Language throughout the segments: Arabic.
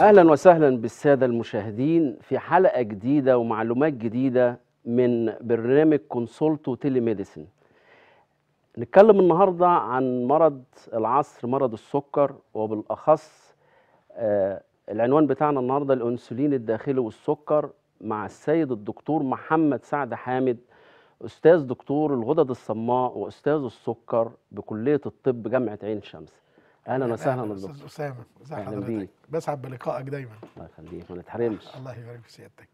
اهلا وسهلا بالساده المشاهدين في حلقه جديده ومعلومات جديده من برنامج كونسولتو تيلي ميديسن نتكلم النهارده عن مرض العصر مرض السكر وبالاخص آه العنوان بتاعنا النهارده الانسولين الداخلي والسكر مع السيد الدكتور محمد سعد حامد استاذ دكتور الغدد الصماء واستاذ السكر بكليه الطب جامعه عين شمس اهلا يعني وسهلا بالدكتور استاذ اسامه ازي حضرتك بسعد بلقائك دايما الله يخليك ما نتحرمش الله يبارك في سيادتك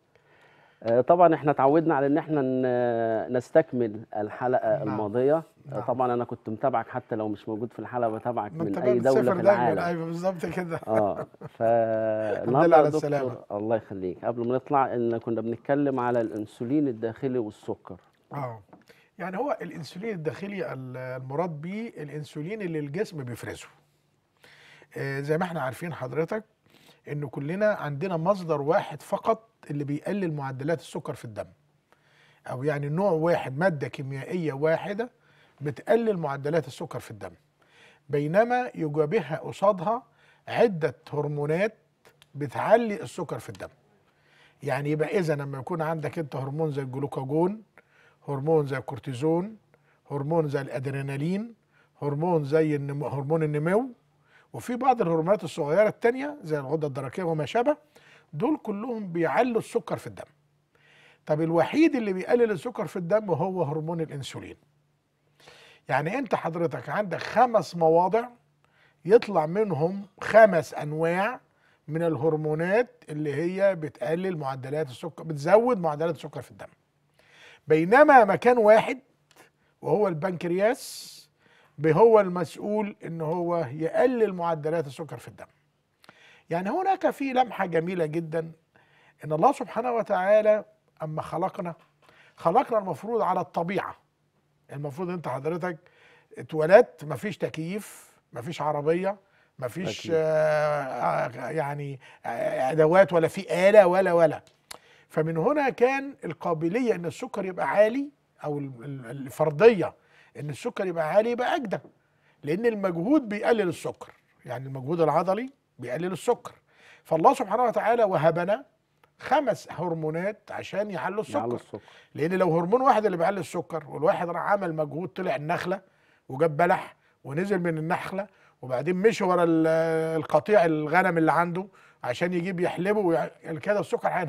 آه، طبعا احنا اتعودنا على ان احنا نستكمل الحلقه نعم. الماضيه آه، نعم. طبعا انا كنت متابعك حتى لو مش موجود في الحلقه بتابعك من اي دوله في العالم ايوه بالظبط كده اه لله على السلامه الله يخليك قبل ما نطلع ان كنا بنتكلم على الانسولين الداخلي والسكر اه يعني هو الانسولين الداخلي المراد بيه الانسولين اللي الجسم بيفرزه آه، زي ما احنا عارفين حضرتك ان كلنا عندنا مصدر واحد فقط اللي بيقلل معدلات السكر في الدم او يعني نوع واحد ماده كيميائيه واحده بتقلل معدلات السكر في الدم بينما يجابهها قصادها عده هرمونات بتعلي السكر في الدم يعني يبقى اذا لما يكون عندك انت هرمون زي الجلوكاجون هرمون زي الكورتيزون هرمون زي الادرينالين هرمون زي هرمون النمو وفي بعض الهرمونات الصغيره الثانيه زي الغده الدرقيه وما شابه دول كلهم بيعلوا السكر في الدم طب الوحيد اللي بيقلل السكر في الدم هو هرمون الانسولين يعني انت حضرتك عندك خمس مواضع يطلع منهم خمس انواع من الهرمونات اللي هي بتقلل معدلات السكر بتزود معدلات السكر في الدم بينما مكان واحد وهو البنكرياس هو المسؤول ان هو يقلل معدلات السكر في الدم يعني هناك في لمحه جميله جدا ان الله سبحانه وتعالى اما خلقنا خلقنا المفروض على الطبيعه المفروض انت حضرتك اتولدت مفيش تكييف مفيش عربيه مفيش آه،, آه يعني آه، ادوات ولا في اله ولا ولا فمن هنا كان القابليه ان السكر يبقى عالي او الفرضيه ان السكر يبقى عالي يبقى اجدى لان المجهود بيقلل السكر يعني المجهود العضلي بيقلل السكر فالله سبحانه وتعالى وهبنا خمس هرمونات عشان يعلوا السكر. يعلو السكر لان لو هرمون واحد اللي بيعلي السكر والواحد راح عمل مجهود طلع النخله وجاب بلح ونزل من النخله وبعدين مشي ورا القطيع الغنم اللي عنده عشان يجيب يحلبه يعني كده السكر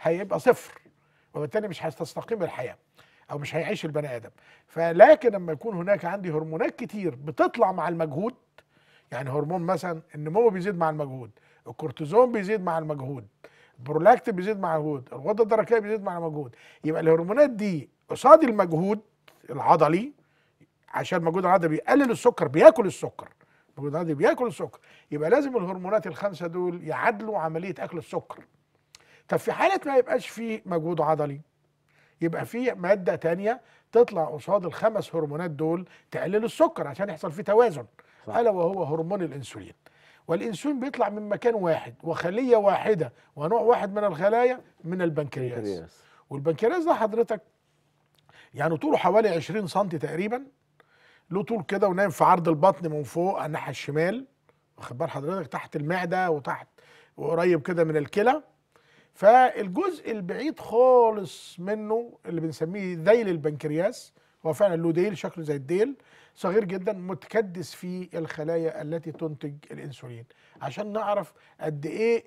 هيبقى صفر وبالتالي مش هتستقيم الحياه او مش هيعيش البني ادم فلكن لما يكون هناك عندي هرمونات كتير بتطلع مع المجهود يعني هرمون مثلا النمو بيزيد مع المجهود الكورتيزون بيزيد مع المجهود البرولاكتين بيزيد مع المجهود الغده الدرقيه بيزيد مع المجهود يبقى الهرمونات دي قصاد المجهود العضلي عشان المجهود العضلي بيقلل السكر بياكل السكر المجهود العضلي بياكل السكر يبقى لازم الهرمونات الخمسه دول يعادلوا عمليه اكل السكر طب في حاله ما يبقاش في مجهود عضلي يبقى في ماده تانية تطلع قصاد الخمس هرمونات دول تقلل السكر عشان يحصل فيه توازن الا وهو هرمون الانسولين والانسولين بيطلع من مكان واحد وخليه واحده ونوع واحد من الخلايا من البنكرياس والبنكرياس ده حضرتك يعني طوله حوالي 20 سم تقريبا له طول كده ونايم في عرض البطن من فوق الناحيه الشمال واخد بال حضرتك تحت المعده وتحت وقريب كده من الكلى فالجزء البعيد خالص منه اللي بنسميه ذيل البنكرياس هو فعلا له ديل شكله زي الديل صغير جدا متكدس في الخلايا التي تنتج الانسولين عشان نعرف قد ايه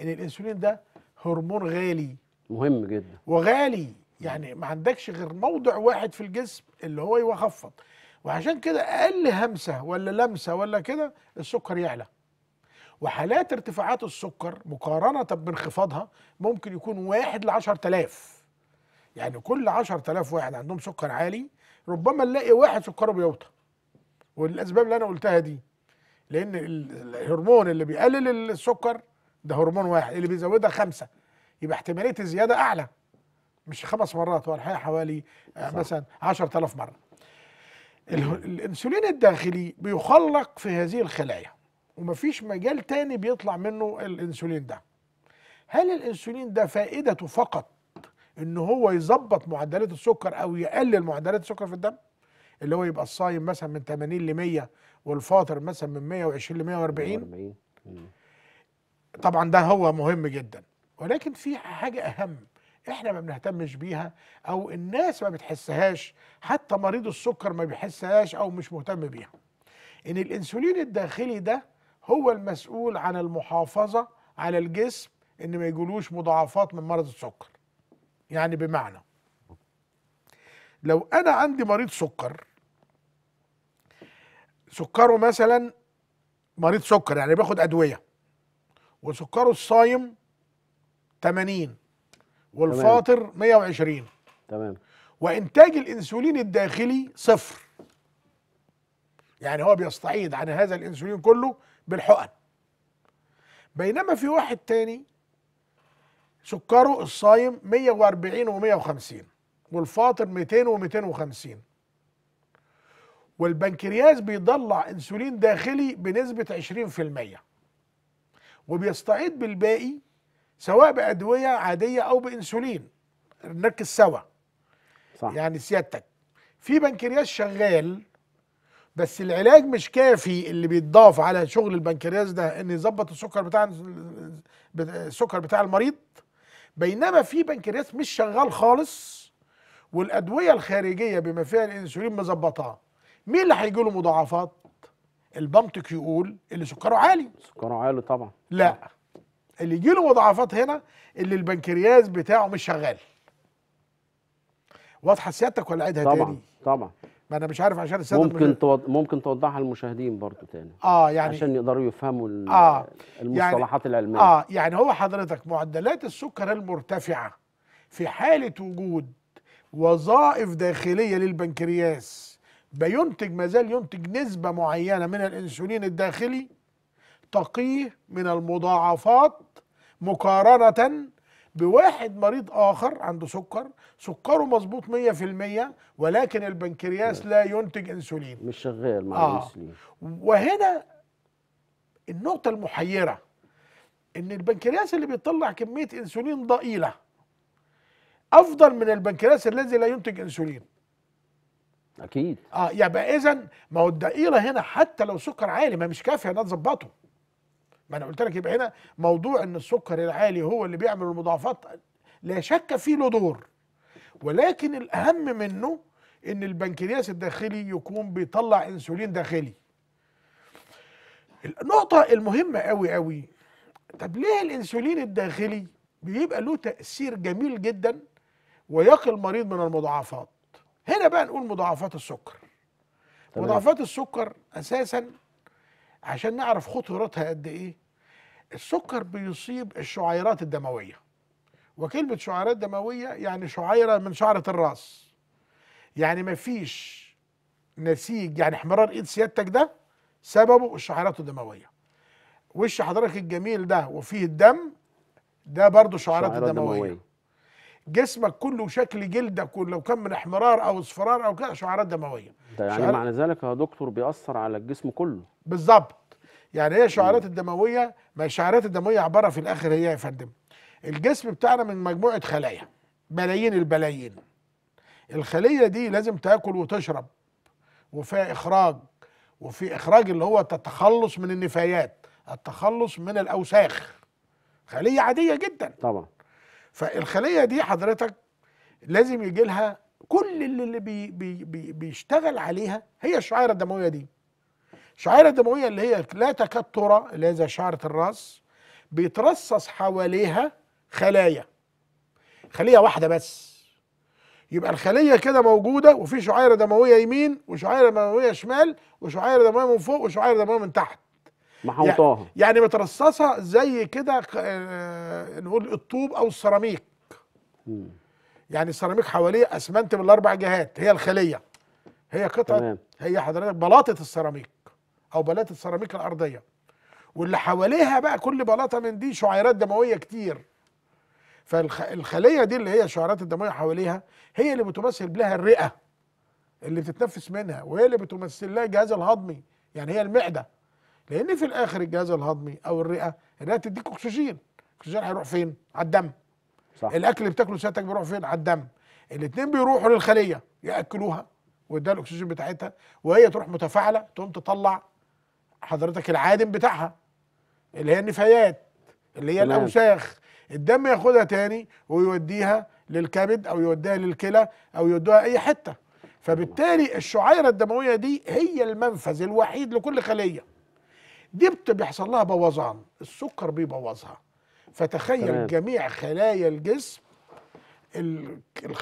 ان الانسولين ده هرمون غالي مهم جدا وغالي يعني ما عندكش غير موضع واحد في الجسم اللي هو يخفض وعشان كده اقل همسه ولا لمسه ولا كده السكر يعلى وحالات ارتفاعات السكر مقارنة بانخفاضها ممكن يكون واحد لعشر تلاف يعني كل عشر تلاف واحد عندهم سكر عالي ربما نلاقي واحد سكره بيوطى والأسباب اللي أنا قلتها دي لأن الهرمون اللي بيقلل السكر ده هرمون واحد اللي بيزودها خمسة يبقى احتمالية الزيادة أعلى مش خمس مرات هو الحقيقة حوالي آه، صح. مثلا 10000 مرة الانسولين الداخلي بيخلق في هذه الخلايا ومفيش مجال تاني بيطلع منه الانسولين ده هل الانسولين ده فائدته فقط ان هو يظبط معدلات السكر او يقلل معدلات السكر في الدم اللي هو يبقى الصايم مثلا من 80 ل 100 والفاطر مثلا من 120 ل 140 طبعا ده هو مهم جدا ولكن في حاجه اهم احنا ما بنهتمش بيها او الناس ما بتحسهاش حتى مريض السكر ما بيحسهاش او مش مهتم بيها ان الانسولين الداخلي ده هو المسؤول عن المحافظة على الجسم ان ما يجولوش مضاعفات من مرض السكر يعني بمعنى لو انا عندي مريض سكر سكره مثلا مريض سكر يعني بياخد ادويه وسكره الصايم 80 والفاطر 120 تمام وانتاج الانسولين الداخلي صفر يعني هو بيستعيد عن هذا الانسولين كله بالحقن بينما في واحد تاني سكره الصايم 140 و150 والفاطر 200 و250 والبنكرياس بيضلع انسولين داخلي بنسبة 20% وبيستعيد بالباقي سواء بأدوية عادية أو بإنسولين نركز سوا صح. يعني سيادتك في بنكرياس شغال بس العلاج مش كافي اللي بيتضاف على شغل البنكرياس ده ان يظبط السكر بتاع السكر بتاع المريض بينما في بنكرياس مش شغال خالص والادويه الخارجيه بما فيها الانسولين مظبطاه مين اللي هيجي له مضاعفات يقول اللي سكره عالي سكره عالي طبعا لا اللي يجي له مضاعفات هنا اللي البنكرياس بتاعه مش شغال واضحه سيادتك ولا عيدها طبعا تاني طبعا ما انا مش عارف عشان الساده ممكن توض... ممكن توضحها للمشاهدين برضو تاني اه يعني عشان يقدروا يفهموا ال... آه يعني المصطلحات يعني العلميه اه يعني هو حضرتك معدلات السكر المرتفعه في حاله وجود وظائف داخليه للبنكرياس بينتج ما زال ينتج نسبه معينه من الانسولين الداخلي تقيه من المضاعفات مقارنه بواحد مريض آخر عنده سكر سكره مظبوط 100% ولكن البنكرياس لا ينتج انسولين مش شغال مع آه. الانسولين وهنا النقطة المحيرة ان البنكرياس اللي بيطلع كمية انسولين ضئيلة افضل من البنكرياس الذي لا ينتج انسولين اكيد اه يبقى اذا ما هو الدقيقه هنا حتى لو سكر عالي ما مش كافيه انها تظبطه ما انا قلت لك يبقى هنا موضوع ان السكر العالي هو اللي بيعمل المضاعفات لا شك فيه له دور ولكن الاهم منه ان البنكرياس الداخلي يكون بيطلع انسولين داخلي النقطة المهمة قوي قوي طب ليه الانسولين الداخلي بيبقى له تأثير جميل جدا ويقي المريض من المضاعفات هنا بقى نقول مضاعفات السكر مضاعفات السكر اساسا عشان نعرف خطورتها قد ايه السكر بيصيب الشعيرات الدمويه وكلمه شعيرات دمويه يعني شعيره من شعره الراس يعني مفيش نسيج يعني احمرار ايد سيادتك ده سببه الشعيرات الدمويه وش حضرتك الجميل ده وفيه الدم ده برضه شعيرات دموية. جسمك كله شكل جلدك لو كان من احمرار او اصفرار او كده شعرات دمويه ده يعني شعر... معنى ذلك يا دكتور بيأثر على الجسم كله بالظبط يعني هي الشعرات الدمويه ما الشعرات الدمويه عباره في الاخر هي يا فندم الجسم بتاعنا من مجموعه خلايا بلايين البلايين الخليه دي لازم تاكل وتشرب وفيها اخراج وفي اخراج اللي هو التخلص من النفايات التخلص من الاوساخ خليه عاديه جدا طبعا فالخليه دي حضرتك لازم يجي لها كل اللي بي بي بي بيشتغل عليها هي الشعيره الدمويه دي الشعيره الدمويه اللي هي لا تكاد ترى اللي هي شعره الراس بيترصص حواليها خلايا خليه واحده بس يبقى الخليه كده موجوده وفي شعيره دمويه يمين وشعيره دمويه شمال وشعيره دمويه من فوق وشعيره دمويه من تحت محوطاها يعني مترصصه زي كده آه، نقول الطوب او السيراميك يعني السيراميك حواليه اسمنت من الاربع جهات هي الخليه هي قطعه تمام. هي حضرتك بلاطه السيراميك او بلاطه السيراميك الارضيه واللي حواليها بقى كل بلاطه من دي شعيرات دمويه كتير فالخليه دي اللي هي الشعيرات الدمويه حواليها هي اللي بتمثل لها الرئه اللي بتتنفس منها وهي اللي بتمثل لها الجهاز الهضمي يعني هي المعده لان في الاخر الجهاز الهضمي او الرئه الرئه تديك اكسجين الاكسجين هيروح فين على الدم صح. الاكل اللي بتاكله سيادتك بيروح فين على الدم الاثنين بيروحوا للخليه ياكلوها وده الاكسجين بتاعتها وهي تروح متفاعله تقوم تطلع حضرتك العادم بتاعها اللي هي النفايات اللي هي الاوساخ الدم ياخدها تاني ويوديها للكبد او يوديها للكلى او يوديها اي حته فبالتالي الشعيره الدمويه دي هي المنفذ الوحيد لكل خليه دي بيحصل لها بوظان السكر بيبوظها فتخيل تمام. جميع خلايا الجسم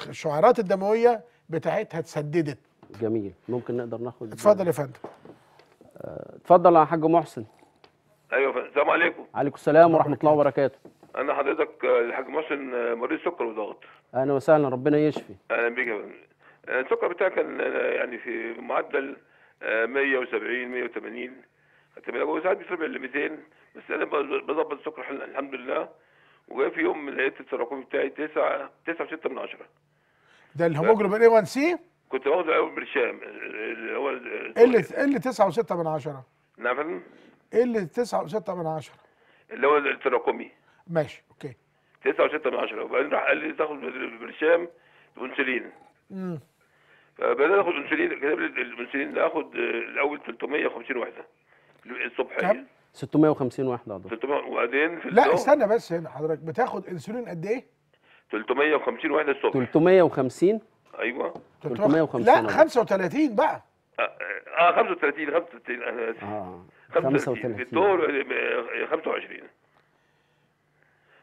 الشعيرات الدمويه بتاعتها اتسددت جميل ممكن نقدر ناخد اتفضل يا فندم آه، اتفضل يا حاج محسن ايوه السلام عليكم وعليكم السلام ورحمه الله وبركاته انا حضرتك آه، الحاج محسن آه، مريض سكر وضغط اهلا وسهلا ربنا يشفي اهلا بيك يا السكر بتاعي كان يعني في معدل 170 180 تمام وساعات بيشرب ال 200 بس انا بظبط السكر الحمد لله وجاي في يوم لقيت التراكمي بتاعي 9 9 6 من 10 ده الهيموجلوبين اي 1 سي كنت باخده الاول برشام اللي هو ايه اللي 9 و6 من 10 نعم قله 9 و6 من 10 اللي هو التراكمي ماشي اوكي 9 و6 من 10 وبعدين راح قال لي تاخد برشام انسولين امم فبدات اخد انسولين كتب لي الانسولين ده اخد الاول 350 وحده الصبحيه 650 واحده يا 600 وبعدين في لا استنى بس هنا حضرتك بتاخد انسولين قد ايه 350 واحده الصبح 350 ايوه 350 لا 35 بقى اه 35 35 اه 35 الدور 25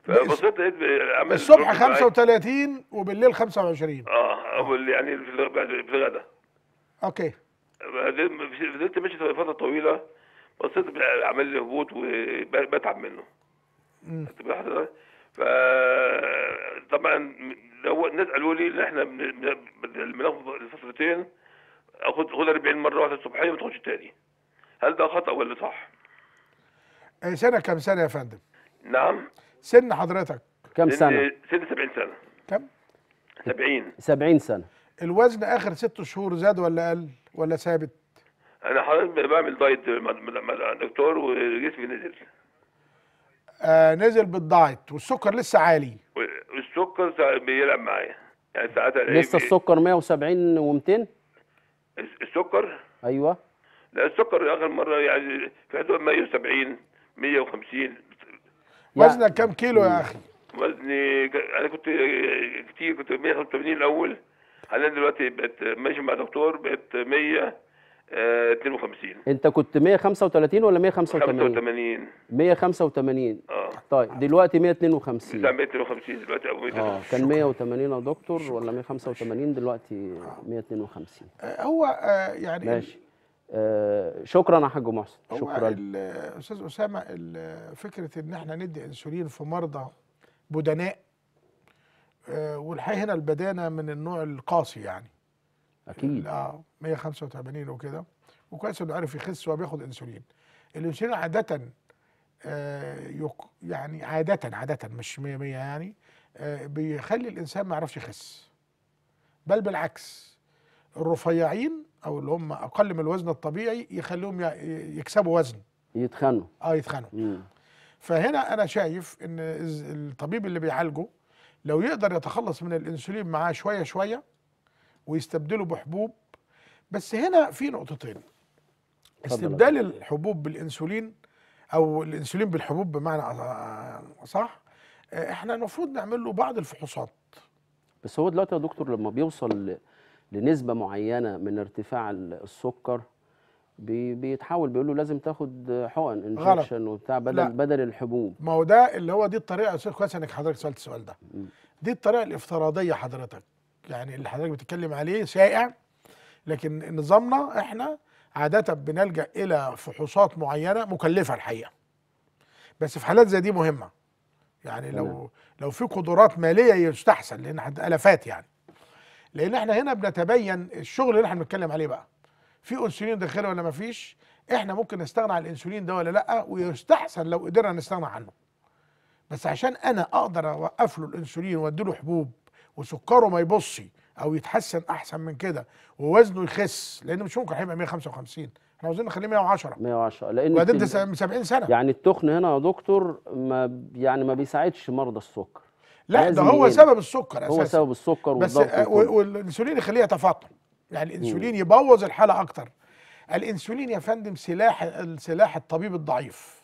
عملت الصبح 35 وبالليل 25 اه, آه، يعني في الغداء اوكي فضلت ماشي فترة طويلة بصيت عمل لي هبوط وبتعب منه ف طبعا لو الناس قالوا لي ان احنا بناخد الفصلتين اخد خد 40 مره واحده الصبحيه ما تاخدش تاني هل ده خطا ولا صح؟ آه، سنه كم سنه يا فندم؟ نعم سن حضرتك كم سنه؟ سن 70 سنه كم؟ 70 70 سنه الوزن اخر ست شهور زاد ولا قل ولا ثابت؟ انا حضرتك بعمل دايت مع الدكتور وجسمي نزل آه نزل بالدايت والسكر لسه عالي والسكر بيلعب معايا يعني ساعات لسه السكر 170 و200 السكر ايوه لا السكر اخر مره يعني في حدود 170 150 وزنك كام كيلو يا اخي؟ وزني انا كنت كتير كنت 185 الاول انا دلوقتي بقت ماشي مع دكتور بقت 100 52 آه، انت كنت 135 ولا 185 85 185 اه طيب دلوقتي 152 لا 152 دلوقتي ابو 153 اه كان 180 يا دكتور شكرا. ولا 185 دلوقتي 152 آه. آه، هو آه يعني ماشي آه شكرا يا حاج محسن شكرا استاذ اسامه فكره ان احنا ندي انسولين في مرضى بدناء آه والحقيقه هنا البدانه من النوع القاسي يعني اكيد اه 185 وكده وكويس انه عرف يخس وهو بياخد انسولين الانسولين عاده آه يق... يعني عاده عاده مش 100 100 يعني آه بيخلي الانسان ما يعرفش يخس بل بالعكس الرفيعين او اللي هم اقل من الوزن الطبيعي يخليهم يكسبوا وزن يتخنوا اه يتخنوا مم. فهنا انا شايف ان الطبيب اللي بيعالجه لو يقدر يتخلص من الانسولين معاه شويه شويه ويستبدله بحبوب بس هنا في نقطتين استبدال الحبوب بالانسولين او الانسولين بالحبوب بمعنى صح احنا المفروض نعمل له بعض الفحوصات بس هو دلوقتي يا دكتور لما بيوصل لنسبه معينه من ارتفاع السكر بي بيتحول بيقول له لازم تاخد حقن انفكشن وبتاع بدل لا. بدل الحبوب ما هو ده اللي هو دي الطريقه كويس انك حضرتك سالت السؤال ده دي الطريقه الافتراضيه حضرتك يعني اللي حضرتك بتتكلم عليه شائع لكن نظامنا احنا عاده بنلجا الى فحوصات معينه مكلفه الحقيقه بس في حالات زي دي مهمه يعني لو لو في قدرات ماليه يستحسن لان الافات يعني لان احنا هنا بنتبين الشغل اللي احنا بنتكلم عليه بقى في انسولين داخله ولا ما فيش احنا ممكن نستغنى عن الانسولين ده ولا لا ويستحسن لو قدرنا نستغنى عنه بس عشان انا اقدر اوقف له الانسولين وادي له حبوب وسكره ما يبصش او يتحسن احسن من كده ووزنه يخس لان مش ممكن هيبقى 155 احنا عاوزين نخليه 110 110 لان وبعدين ده 70 سنه يعني التخن هنا يا دكتور ما يعني ما بيساعدش مرضى السكر لا ده هو إيه؟ سبب السكر اساسا هو سبب السكر بس آه، والانسولين يخليه يتفاقم يعني الانسولين يبوظ الحاله اكتر الانسولين يا فندم سلاح سلاح الطبيب الضعيف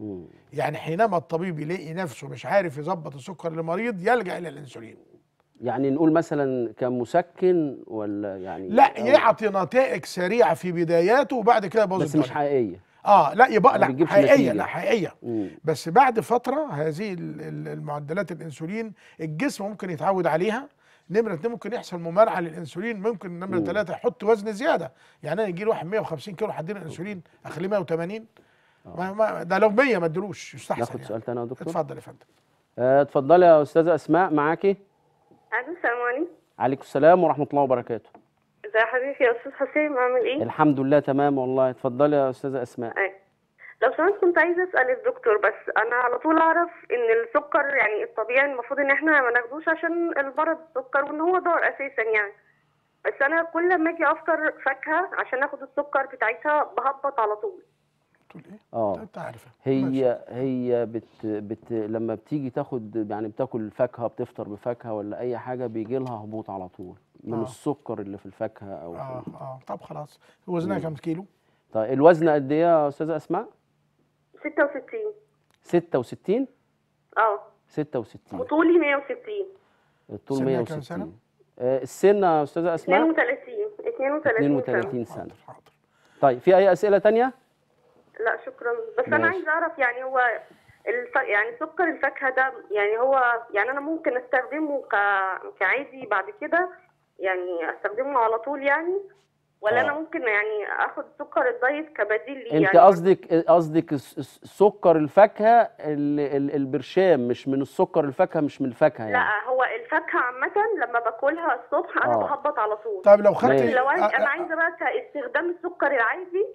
مم. يعني حينما الطبيب يلاقي نفسه مش عارف يظبط السكر للمريض يلجا الى الانسولين يعني نقول مثلا كمسكن ولا يعني لا يعطي نتائج سريعه في بداياته وبعد كده يبوظ بس مش حقيقيه اه لا يبقى لا حقيقيه نتيجة. لا حقيقيه مم. بس بعد فتره هذه المعدلات الانسولين الجسم ممكن يتعود عليها نمرة 2 ممكن يحصل ممارعة للأنسولين ممكن نمرة ثلاثة يحط وزن زيادة يعني أنا يجي لي واحد 150 كيلو هديله الانسولين أخليه 180 آه. ما ما ده لو 100 ما ادلوش يستحسن ناخد يعني. سؤال ثاني يا دكتور اتفضل يا فندم آه، اتفضلي يا استاذه اسماء معاكي الو السلام عليكم عليكم السلام ورحمه الله وبركاته ازي حبيبي يا استاذ حسين عامل ايه الحمد لله تمام والله اتفضلي يا استاذه اسماء أي. لو سمحت كنت عايزه اسال الدكتور بس انا على طول اعرف ان السكر يعني الطبيعي المفروض ان احنا ما ناخدوش عشان المرض السكر وان هو ضار اساسا يعني بس انا كل ما اجي افطر فاكهه عشان اخد السكر بتاعتها بهبط على طول بتقول ايه اه طيب، انت عارفها هي ماشي. هي بت بت لما بتيجي تاخد يعني بتاكل فاكهه بتفطر بفاكهه ولا اي حاجه بيجي لها هبوط على طول من آه. السكر اللي في الفاكهه او اه اه طب خلاص وزنها كام كيلو طيب الوزن قد ايه يا استاذه اسماء 66 66 اه 66 وطولي 160 الطول 160 سنة؟ آه، السن يا استاذه اسماء 32 32 32 سنه حاضر حاضر طيب في اي اسئله ثانيه لا شكرا بس ماشي. انا عايزه اعرف يعني هو الف... يعني سكر الفاكهه ده يعني هو يعني انا ممكن استخدمه ك... كعادي بعد كده يعني استخدمه على طول يعني ولا آه. انا ممكن يعني اخد سكر الدايت كبديل ليه انت قصدك يعني قصدك سكر الفاكهه البرشام مش من السكر الفاكهه مش من الفاكهه يعني لا هو الفاكهه عامه لما باكلها الصبح انا آه. بهبط على طول طب لو خدت لو آه، آه، انا عايزه بقى كاستخدام السكر العادي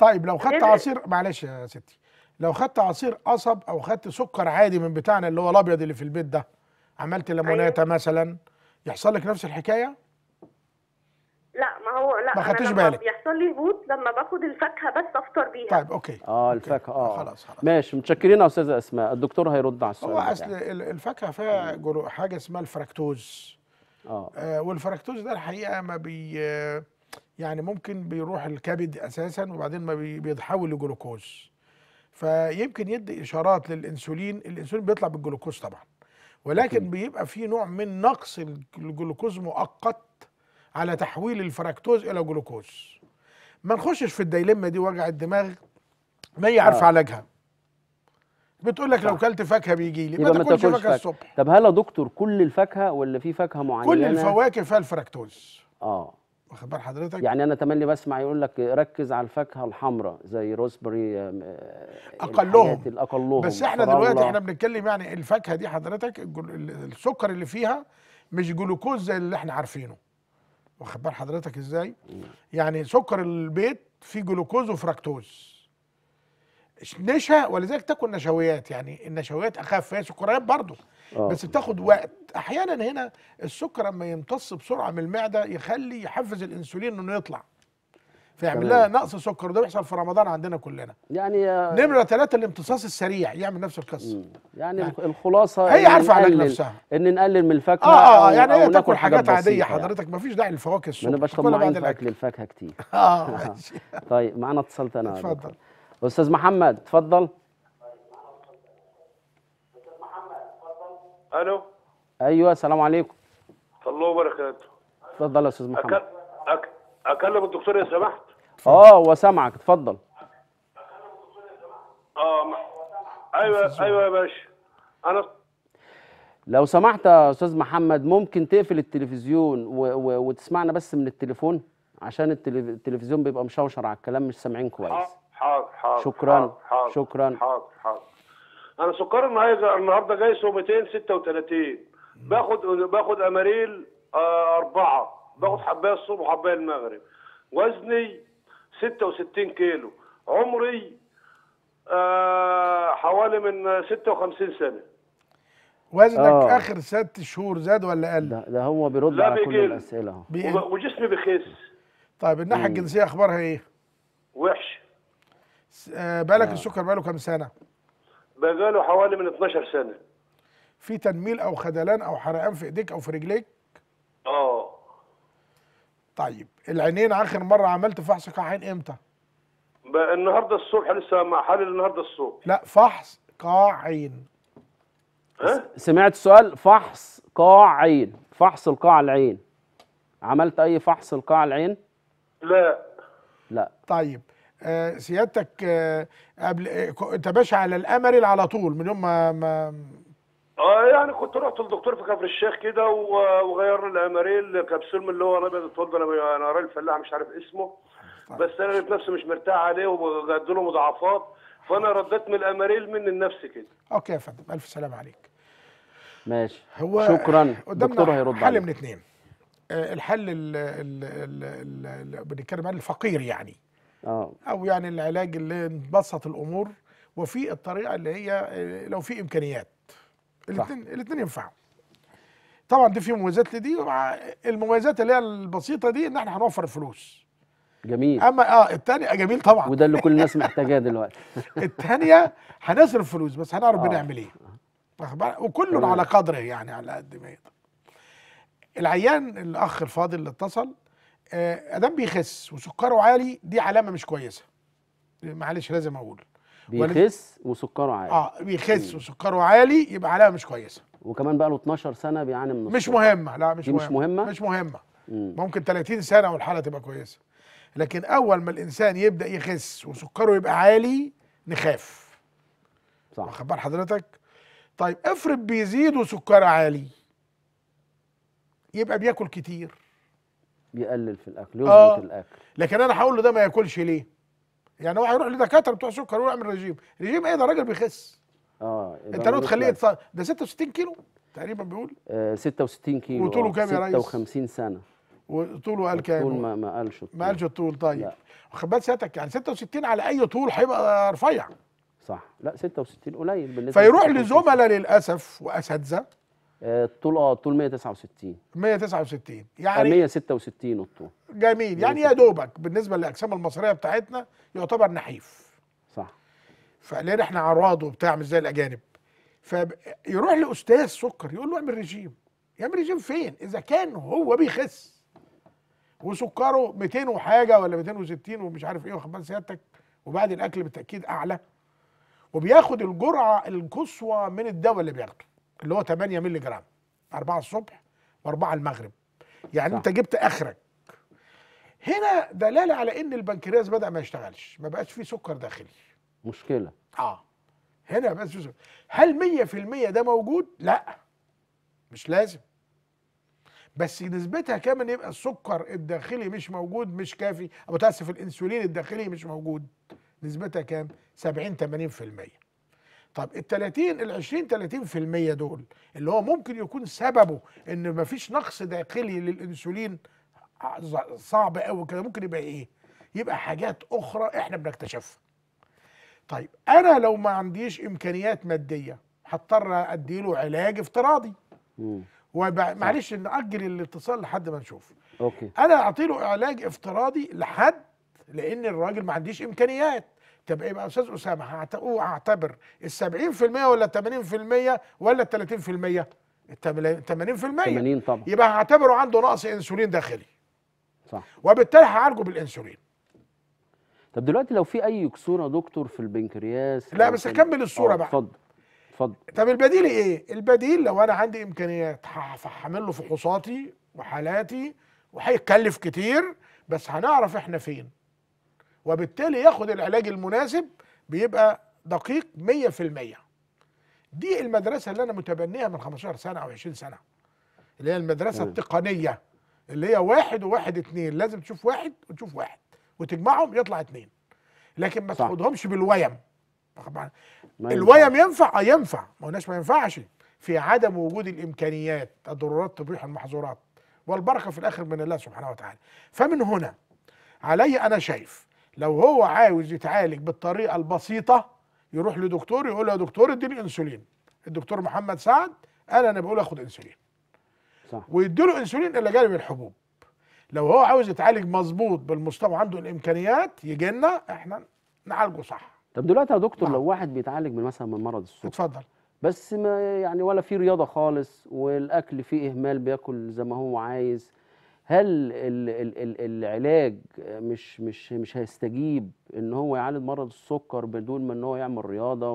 طيب لو خدت إيه عصير معلش يا ستي لو خدت عصير قصب او خدت سكر عادي من بتاعنا اللي هو الابيض اللي في البيت ده عملت ليموناتا أيوة. مثلا يحصل لك نفس الحكايه لا ما هو لا ما خدتش بالك بيحصل لي هبوط لما باخد الفاكهه بس افطر بيها طيب اوكي اه الفاكهه اه خلاص خلاص ماشي متشكرين يا استاذه اسماء الدكتور هيرد على السؤال هو اصل الفاكهه فيها حاجه اسمها الفركتوز اه, آه والفركتوز ده الحقيقه ما بي آه يعني ممكن بيروح الكبد اساسا وبعدين ما بيتحول لجلوكوز فيمكن يدي اشارات للانسولين الانسولين بيطلع بالجلوكوز طبعا ولكن بيبقى في نوع من نقص الجلوكوز مؤقت على تحويل الفركتوز الى جلوكوز ما نخشش في الديلمه دي وجع الدماغ ما هي عارفه آه. علاجها بتقول لك لو آه. كلت فاكهه بيجي لي ما تاكلش فاكهه الصبح طب هل يا دكتور كل الفاكهه ولا في فاكهه معينه كل الفواكه فيها الفركتوز اه واخد بال حضرتك يعني انا تملي بسمع يقول لك ركز على الفاكهه الحمراء زي روزبري آه، آه، اقلهم الاقلهم بس احنا دلوقتي احنا بنتكلم يعني الفاكهه دي حضرتك السكر اللي فيها مش جلوكوز زي اللي احنا عارفينه واخد بال حضرتك ازاي يعني سكر البيت فيه جلوكوز وفركتوز نشا ولذلك تاكل نشويات يعني النشويات اخف هي سكريات برضه آه. بس بتاخد وقت احيانا هنا السكر لما يمتص بسرعه من المعده يخلي يحفز الانسولين انه يطلع فيعمل لها نقص سكر وده بيحصل في رمضان عندنا كلنا يعني آه، نمره ثلاثه الامتصاص السريع يعمل نفس القصه يعني, يعني الخلاصه هي عارفه علاج نفسها ان نقلل من الفاكهه اه اه, آه، يعني هي تاكل حاجات عاديه يعني. حضرتك ما فيش داعي للفواكه السكر انا بشرب معايا اكل الفاكهه كتير اه طيب معانا اتصلت انا اتفضل استاذ محمد اتفضل الو ايوه السلام عليكم الله وبركاته اتفضل يا استاذ محمد أك... أك... اكلم الدكتور يا إيه، سمحت اه هو سامعك اتفضل اه ايوه ايوه يا باشا انا لو سمحت يا استاذ محمد ممكن تقفل التلفزيون و... و... وتسمعنا بس من التليفون عشان التلفزيون بيبقى مشوشر على الكلام مش سامعين كويس حاضر حاضر شكرا حاضر شكرا حاضر انا سكر النهارده النهارده جاي 236 باخد باخد اماريل آه، اربعه باخد حبايه الصبح وحبايه المغرب وزني 66 كيلو عمري آه حوالي من 56 سنه وزنك آه. اخر ست شهور زاد ولا قل؟ ده, ده هو بيرد على بيجل. كل الاسئله بيقل. وجسمي بخس طيب الناحيه الجنسيه اخبارها ايه؟ وحش آه بالك آه. السكر بقاله كام سنه؟ بقاله حوالي من 12 سنه في تنميل او خدلان او حرقان في ايديك او في رجليك اه طيب العينين اخر مره عملت فحص قاعين امتى النهارده الصبح لسه مع حالي النهارده الصبح لا فحص عين ها سمعت السؤال فحص قاع عين فحص القاع العين عملت اي فحص القاع العين لا لا طيب آه، سيادتك آه، قبل آه، انت ماشي على الامري على طول من يوم ما, ما يعني كنت رحت للدكتور في كفر الشيخ كده وغير لي الاماريل كبسول من اللي هو الابيض اتفضل انا راجل فلاح مش عارف اسمه طيب. بس انا لقيت نفسي مش مرتاح عليه وجات له مضاعفات فانا رديت من الاماريل من النفس كده اوكي يا فندم الف سلام عليك ماشي هو شكرا الدكتور هيرد حل من اتنين الحل اللي بنتكلم عنه الفقير يعني أوه. او يعني العلاج اللي انبسط الامور وفي الطريقه اللي هي آه، لو في امكانيات الاثنين الاثنين ينفعوا طبعا دي في مميزات لدي ومع المميزات اللي هي البسيطه دي ان احنا هنوفر الفلوس جميل اما اه الثانيه آه، جميل طبعا وده اللي كل الناس محتاجاه دلوقتي الثانيه هنصرف فلوس بس هنعرف آه. بنعمل ايه وكله على قدره يعني على قد ما العيان الاخ الفاضل اللي اتصل آه، ادم بيخس وسكره عالي دي علامه مش كويسه معلش لازم اقول بيخس وسكره عالي اه بيخس وسكره عالي يبقى علامه مش كويسه وكمان بقى له 12 سنه بيعاني من مش مهمه لا مش مهمه مش مهمه مش مهمه مم. ممكن 30 سنه والحاله تبقى كويسه لكن اول ما الانسان يبدا يخس وسكره يبقى عالي نخاف صح واخد حضرتك طيب افرض بيزيد وسكره عالي يبقى بياكل كتير يقلل في الاكل يظبط آه. الاكل لكن انا هقول له ده ما ياكلش ليه يعني هو هيروح لدكاتره بتوع سكر ويعمل رجيم رجيم ايه ده راجل بيخس اه انت لو تخليه يتص... ده 66 كيلو تقريبا بيقول آه 66 كيلو وطوله كام يا ريس 56 سنه وطوله قال كام طول ما ما قالش الطول ما قالش الطول طيب خد بال سيادتك يعني 66 على اي طول هيبقى رفيع صح لا 66 قليل بالنسبه فيروح لزملاء للاسف واساتذه الطول اه الطول 169 169 يعني 166 آه، الطول جميل يعني يا دوبك بالنسبه للاجسام المصريه بتاعتنا يعتبر نحيف صح فلان احنا عراض وبتاع مش زي الاجانب فيروح لاستاذ سكر يقول له اعمل رجيم يعمل رجيم فين اذا كان هو بيخس وسكره 200 وحاجه ولا 260 ومش عارف ايه واخد سيادتك وبعد الاكل بالتاكيد اعلى وبياخد الجرعه القصوى من الدواء اللي بياخده اللي هو 8 مللي جرام 4 الصبح و4 المغرب يعني صح. انت جبت اخرك هنا دلاله على ان البنكرياس بدا ما يشتغلش ما بقاش فيه سكر داخلي مشكله اه هنا بس فيه سكر. هل 100% ده موجود لا مش لازم بس نسبتها كمان يبقى السكر الداخلي مش موجود مش كافي او تاسف الانسولين الداخلي مش موجود نسبتها كام 70 80% طب ال 30 ال 20 30% دول اللي هو ممكن يكون سببه ان مفيش نقص داخلي للانسولين صعب قوي كده ممكن يبقى ايه؟ يبقى حاجات اخرى احنا بنكتشفها. طيب انا لو ما عنديش امكانيات ماديه هضطر ادي له علاج افتراضي. معلش ناجل الاتصال لحد ما نشوف. اوكي. انا اعطي له علاج افتراضي لحد لان الراجل ما عنديش امكانيات. طب يبقى إيه استاذ اسامه هعتبر ال 70% ولا 80% ولا 30%؟ 80% 80 طبعا يبقى هعتبره عنده نقص انسولين داخلي صح وبالتالي هعالجه بالانسولين طب دلوقتي لو في اي كسوره دكتور في البنكرياس لا بس اكمل الصوره آه، بقى اتفضل اتفضل طب البديل ايه؟ البديل لو انا عندي امكانيات هعمل له فحوصاتي وحالاتي وهيتكلف كتير بس هنعرف احنا فين وبالتالي ياخد العلاج المناسب بيبقى دقيق 100% دي المدرسة اللي أنا متبنيها من 15 سنة أو 20 سنة اللي هي المدرسة التقنية اللي هي واحد وواحد اتنين لازم تشوف واحد وتشوف واحد وتجمعهم يطلع اتنين لكن ما تاخدهمش بالويم الويم ينفع اه ينفع ما قلناش ما ينفعش في عدم وجود الامكانيات الضرورات تبيح المحظورات والبركه في الاخر من الله سبحانه وتعالى فمن هنا علي انا شايف لو هو عاوز يتعالج بالطريقه البسيطه يروح لدكتور يقول له يا دكتور اديني انسولين الدكتور محمد سعد قال انا بقول اخد انسولين صح ويديله انسولين الا جانب الحبوب لو هو عاوز يتعالج مظبوط بالمستوى عنده الامكانيات يجي لنا احنا نعالجه صح طب دلوقتي يا دكتور نعم. لو واحد بيتعالج من مثلا من مرض السكر اتفضل بس ما يعني ولا في رياضه خالص والاكل فيه اهمال بياكل زي ما هو عايز هل العلاج مش مش مش هيستجيب ان هو يعالج مرض السكر بدون ما ان هو يعمل رياضه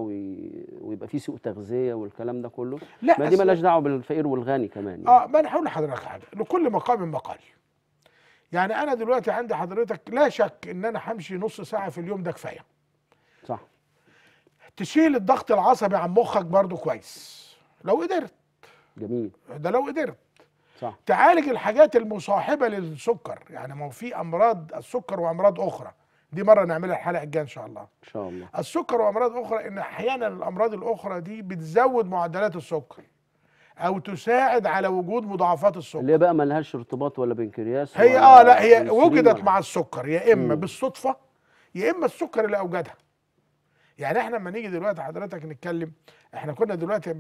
ويبقى فيه سوء تغذيه والكلام ده كله لا ما دي مالهاش دعوه بالفقير والغني كمان يعني. اه ما انا هقول لحضرتك حاجه لكل مقام مقال يعني انا دلوقتي عندي حضرتك لا شك ان انا همشي نص ساعه في اليوم ده كفايه صح تشيل الضغط العصبي عن مخك برضو كويس لو قدرت جميل ده لو قدرت صح. تعالج الحاجات المصاحبه للسكر يعني ما هو في امراض السكر وامراض اخرى دي مره نعملها الحلقه الجايه ان شاء الله ان شاء الله السكر وامراض اخرى ان احيانا الامراض الاخرى دي بتزود معدلات السكر او تساعد على وجود مضاعفات السكر اللي بقى ملهاش ارتباط ولا بنكرياس هي اه لا هي وجدت مع السكر يا اما م. بالصدفه يا اما السكر اللي اوجدها يعني احنا لما نيجي دلوقتي حضرتك نتكلم احنا كنا دلوقتي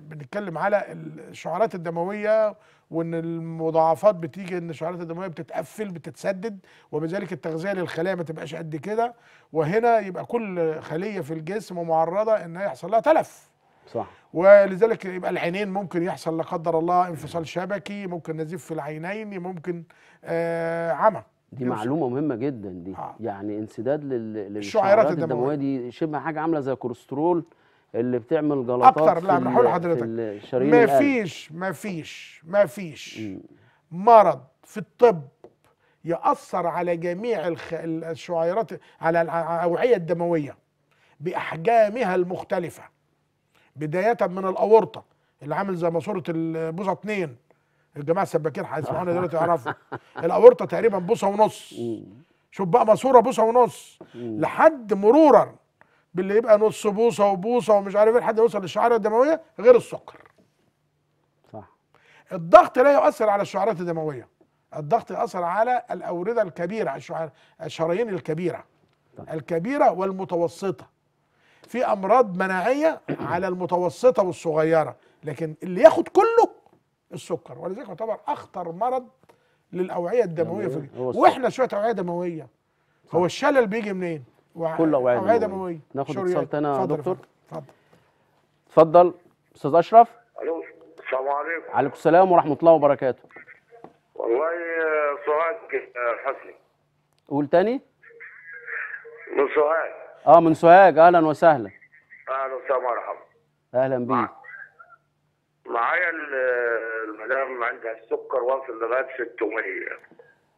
بنتكلم على الشعارات الدمويه وان المضاعفات بتيجي ان الشعارات الدمويه بتتقفل بتتسدد وبذلك التغذيه للخلايا ما تبقاش قد كده وهنا يبقى كل خليه في الجسم معرضه ان يحصل لها تلف صح ولذلك يبقى العينين ممكن يحصل لا قدر الله انفصال شبكي ممكن نزيف في العينين ممكن آه عمى دي يمشي. معلومه مهمه جدا دي آه. يعني انسداد للشعيرات الدمويه دي شبه حاجه عامله زي الكوليسترول اللي بتعمل جلطات اكتر لا بقول لحضرتك مفيش مفيش مفيش مرض في الطب ياثر على جميع الخ... الشعيرات على الاوعيه الدمويه باحجامها المختلفه بدايه من الاورطه اللي عامل زي ماسوره البوزه 2 الجماعه السباكين هيسمعونا دلوقتي يعرفوا الاورطه تقريبا بوصه ونص شوف بقى ماسوره بوصه ونص لحد مرورا باللي يبقى نص بوصه وبوصه ومش عارف ايه لحد يوصل للشعيره الدمويه غير السكر صح الضغط لا يؤثر على الشعيرات الدمويه الضغط يؤثر على الاورده الكبيره الشرايين الكبيره طيب. الكبيره والمتوسطه في امراض مناعيه على المتوسطه والصغيره لكن اللي ياخد كله السكر ولذلك يعتبر اخطر مرض للاوعيه الدمويه في يعني واحنا شويه اوعيه دمويه هو الشلل بيجي منين؟ و... كل اوعيه دموية. دمويه ناخد اتصال تاني يا دكتور اتفضل اتفضل استاذ اشرف الو السلام عليكم وعليكم السلام ورحمه الله وبركاته والله آه، سوهاج حسني قول تاني من سوهاج اه من سوهاج اهلا وسهلا اهلا وسهلا مرحبا اهلا بيك معايا المدام عندها السكر واصل لغايه 600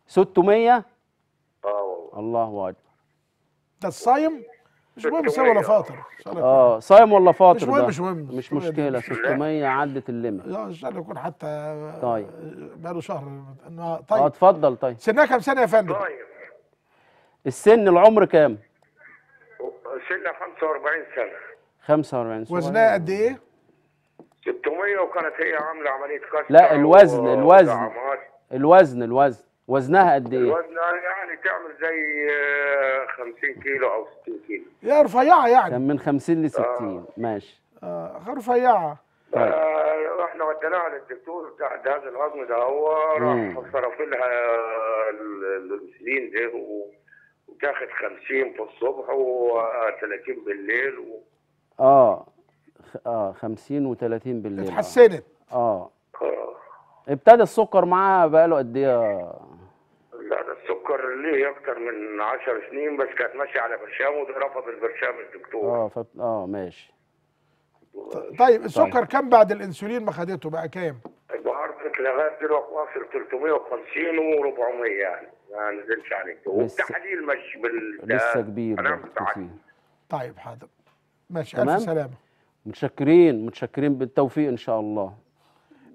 600 اه والله الله اكبر ده الصايم مش مهم صايم ولا فاطر اه صايم ولا فاطر مش مهم مش مهم مش مشكله 600 عدت الليمت لا ان شاء الله يكون حتى طيب بقاله شهر آه، طيب اه اتفضل طيب سنها كام سنه يا فندم؟ طيب السن العمر كام؟ سنها 45 سنه 45 سنه وزنها قد ايه؟ 600 وكانت هي عامله عمليه كسر لا الوزن و... الوزن دعمات. الوزن الوزن وزنها قد ايه؟ وزنها يعني تعمل زي 50 آه، كيلو او 60 كيلو يا رفيعه يعني كان من 50 ل 60 آه. ماشي اه رفيعه طيب. آه، احنا وديناها للدكتور بتاع جهاز الهضم ده هو راح صرف لها الانسولين ده وتاخد 50 في الصبح و30 بالليل و... اه اه 50 و30 بالليل اتحسنت آه. آه. اه ابتدى السكر معاه بقى له قد ايه لا ده السكر ليه اكتر من 10 سنين بس كانت ماشيه على برشام ورفض البرشام الدكتور اه ف... اه ماشي طيب السكر طيب. كم بعد الانسولين ما خدته بقى كام؟ بقى لغايه دلوقتي واصل 350 و400 يعني ما نزلش عليك والتحاليل مش بال لسه كبير طيب حاضر ماشي الف سلامه متشكرين متشكرين بالتوفيق ان شاء الله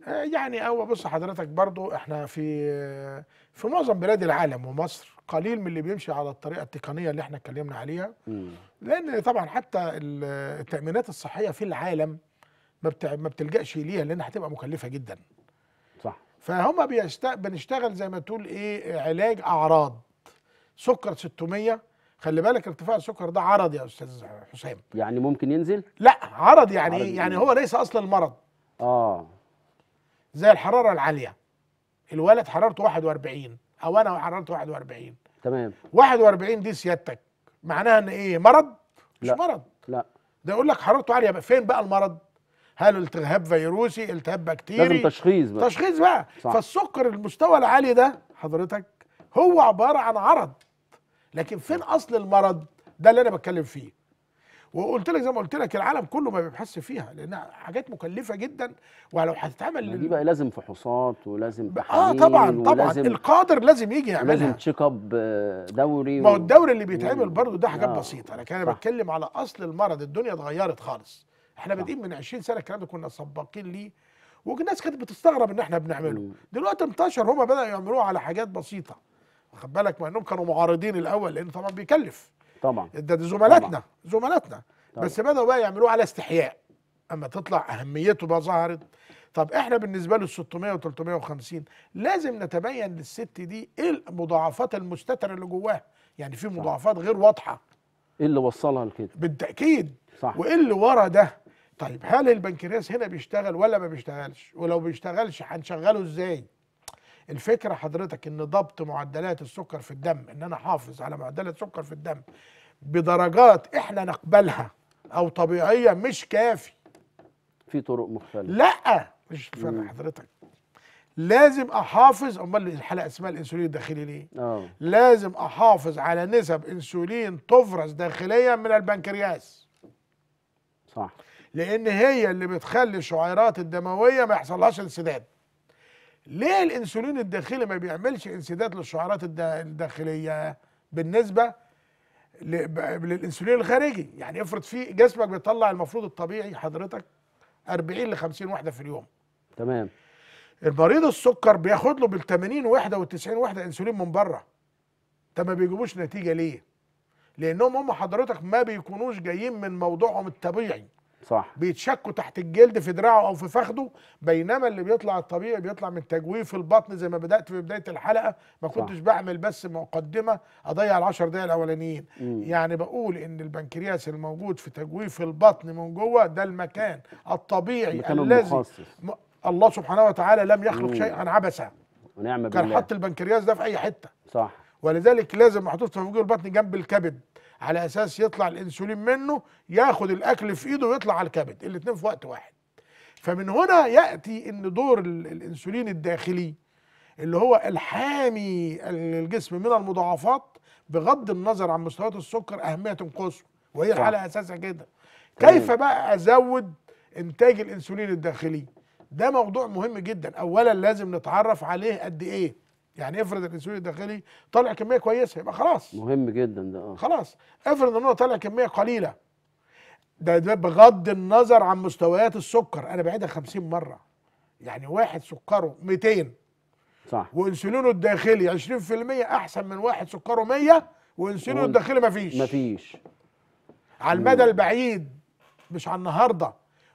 آه، يعني هو بص حضرتك برضو احنا في في معظم بلاد العالم ومصر قليل من اللي بيمشي على الطريقه التقنيه اللي احنا اتكلمنا عليها م. لان طبعا حتى التامينات الصحيه في العالم ما ما بتلجاش ليها لان هتبقى مكلفه جدا صح فهم بنشتغل زي ما تقول ايه علاج اعراض سكر 600 خلي بالك ارتفاع السكر ده عرض يا استاذ حسام يعني ممكن ينزل لا عرض يعني عرض يعني هو ليس اصل المرض اه زي الحراره العاليه الولد حرارته 41 او انا حرارته 41 تمام 41 دي سيادتك معناها ان ايه مرض مش لا. مرض لا ده يقول لك حرارته عاليه بقى فين بقى المرض هل التهاب فيروسي التهاب بكتيري لازم تشخيص بقى تشخيص بقى صح. فالسكر المستوى العالي ده حضرتك هو عباره عن عرض لكن فين اصل المرض ده اللي انا بتكلم فيه وقلت لك زي ما قلت لك العالم كله ما بيبحثش فيها لانها حاجات مكلفه جدا ولو هتتعمل دي بقى لازم فحوصات ولازم آه، تحاليل اه طبعا طبعا القادر لازم يجي يعملها لازم تشيك اب آه، دوري ما هو الدوري اللي بيتعمل برضه ده حاجات آه بسيطه لكن انا بتكلم على اصل المرض الدنيا اتغيرت خالص احنا بادئين من 20 سنه الكلام ده كنا سباقين ليه والناس كانت بتستغرب ان احنا بنعمله دلوقتي انتشر هما بداوا يعملوه على حاجات بسيطه واخد بالك مع انهم كانوا معارضين الاول لان طبعا بيكلف طبعا ده, ده زملاتنا زملاتنا طبعا. بس بداوا بقى يعملوه على استحياء اما تطلع اهميته بقى ظهرت طب احنا بالنسبه لل 600 و 350 لازم نتبين للست دي ايه المضاعفات المستتره اللي جواها يعني في مضاعفات غير واضحه ايه اللي وصلها لكده بالتاكيد صح وايه اللي ورا ده طيب هل البنكرياس هنا بيشتغل ولا ما بيشتغلش ولو بيشتغلش هنشغله ازاي الفكره حضرتك ان ضبط معدلات السكر في الدم ان انا احافظ على معدلات سكر في الدم بدرجات احنا نقبلها او طبيعيه مش كافي في طرق مختلفه لا مش فاهم حضرتك لازم احافظ امال الحلقه اسمها الانسولين الداخلي ليه أوه. لازم احافظ على نسب انسولين تفرز داخليا من البنكرياس صح لان هي اللي بتخلي الشعيرات الدمويه ما يحصلهاش انسداد ليه الانسولين الداخلي ما بيعملش انسداد للشعرات الداخليه بالنسبه للانسولين الخارجي يعني افرض في جسمك بيطلع المفروض الطبيعي حضرتك 40 ل 50 وحده في اليوم تمام المريض السكر بياخد له بال 80 وحده وال 90 وحده انسولين من بره طب ما بيجيبوش نتيجه ليه لانهم هم حضرتك ما بيكونوش جايين من موضوعهم الطبيعي صح بيتشكوا تحت الجلد في دراعه او في فخده بينما اللي بيطلع الطبيعي بيطلع من تجويف البطن زي ما بدات في بدايه الحلقه ما كنتش صح. بعمل بس مقدمه اضيع ال 10 دقائق الاولانيين يعني بقول ان البنكرياس الموجود في تجويف البطن من جوه ده المكان الطبيعي الذي م... الله سبحانه وتعالى لم يخلق شيئا عبثا ونعم بالله كان حط البنكرياس ده في اي حته صح ولذلك لازم محطوط في فوق البطن جنب الكبد على اساس يطلع الانسولين منه ياخد الاكل في ايده ويطلع على الكبد الاثنين في وقت واحد فمن هنا ياتي ان دور الانسولين الداخلي اللي هو الحامي الجسم من المضاعفات بغض النظر عن مستويات السكر اهميه قصوى وهي على اساسها كده كيف بقى ازود انتاج الانسولين الداخلي ده موضوع مهم جدا اولا لازم نتعرف عليه قد ايه يعني افرض الانسولين الداخلي طالع كميه كويسه يبقى خلاص مهم جدا ده اه خلاص افرض ان هو طالع كميه قليله ده, ده بغض النظر عن مستويات السكر انا بعيدها 50 مره يعني واحد سكره 200 صح وانسولينه الداخلي 20% احسن من واحد سكره 100 وانسولينه الداخلي مفيش مفيش على المدى البعيد مش على النهارده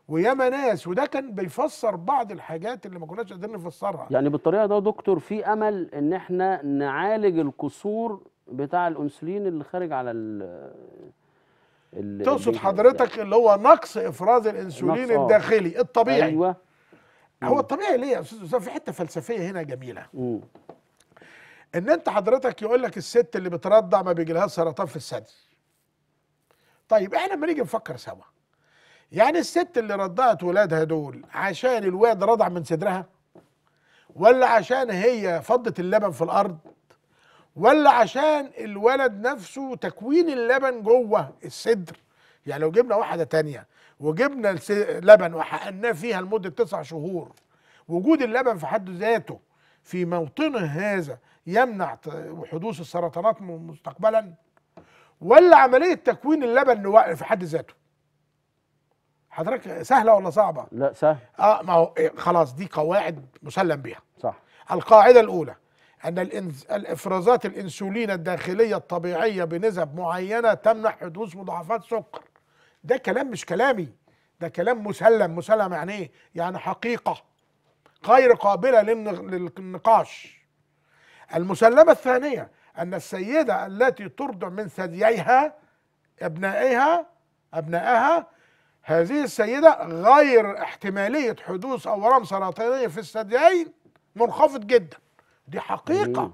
وياما ناس وده كان بيفسر بعض الحاجات اللي ما كناش قادرين نفسرها يعني بالطريقه ده دكتور في امل ان احنا نعالج القصور بتاع الانسولين اللي خارج على ال تقصد حضرتك اللي هو نقص افراز الانسولين نقص آه. الداخلي الطبيعي ايوه هو الطبيعي ليه يا استاذ اسامه في حته فلسفيه هنا جميله م. ان انت حضرتك يقول لك الست اللي بترضع ما بيجيلهاش سرطان في الثدي طيب احنا لما نيجي نفكر سوا يعني الست اللي رضعت ولادها دول عشان الواد رضع من صدرها ولا عشان هي فضت اللبن في الارض ولا عشان الولد نفسه تكوين اللبن جوه الصدر يعني لو جبنا واحده تانية وجبنا لبن وحقناه فيها لمده تسع شهور وجود اللبن في حد ذاته في موطنه هذا يمنع حدوث السرطانات مستقبلا ولا عمليه تكوين اللبن في حد ذاته حضرتك سهله ولا صعبه لا سهل اه ما هو إيه، خلاص دي قواعد مسلم بيها صح القاعده الاولى ان الانز... الافرازات الانسولين الداخليه الطبيعيه بنسب معينه تمنع حدوث مضاعفات سكر ده كلام مش كلامي ده كلام مسلم مسلم يعني ايه يعني حقيقه غير قابله للنقاش المسلمه الثانيه ان السيده التي ترضع من ثدييها ابنائها ابنائها هذه السيدة غير احتمالية حدوث أورام سرطانية في الثديين منخفض جدا دي حقيقة مم.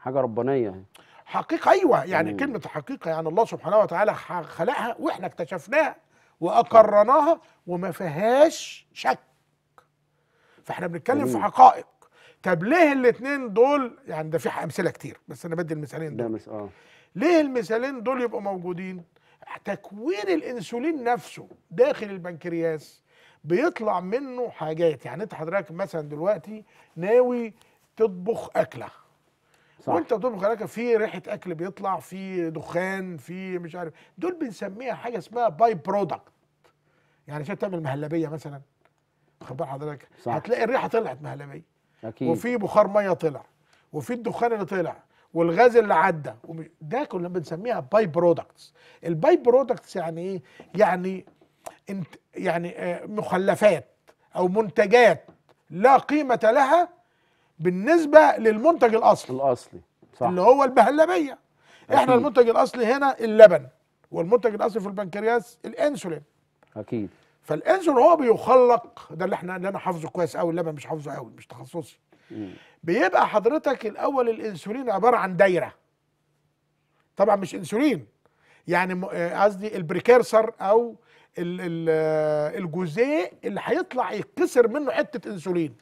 حاجة ربانية حقيقة أيوة يعني مم. كلمة حقيقة يعني الله سبحانه وتعالى خلقها وإحنا اكتشفناها وأقرناها وما فيهاش شك فإحنا بنتكلم في حقائق طب ليه الاتنين دول يعني ده في امثله كتير بس انا بدي المثالين دول ده مس... اه ليه المثالين دول يبقوا موجودين تكوين الانسولين نفسه داخل البنكرياس بيطلع منه حاجات يعني انت حضرتك مثلا دلوقتي ناوي تطبخ اكله صح. وانت بتطبخ اكله في ريحه اكل بيطلع في دخان في مش عارف دول بنسميها حاجه اسمها باي برودكت يعني عشان تعمل مهلبيه مثلا واخد بال حضرتك صح. هتلاقي الريحه طلعت مهلبيه اكيد وفي بخار ميه طلع وفي الدخان اللي طلع والغاز اللي عدى ده كنا بنسميها باي برودكتس الباي برودكتس يعني ايه يعني انت يعني آه، مخلفات او منتجات لا قيمه لها بالنسبه للمنتج الاصلي الاصلي صح اللي هو البهلبيه أكيد. احنا المنتج الاصلي هنا اللبن والمنتج الاصلي في البنكرياس الانسولين اكيد فالانسولين هو بيخلق ده اللي احنا اللي انا حافظه كويس قوي اللبن مش حافظه قوي مش تخصصي بيبقى حضرتك الاول الانسولين عباره عن دايره طبعا مش انسولين يعني آه، قصدي البريكيرسر او آه، الجزيء اللي هيطلع يتكسر منه حته انسولين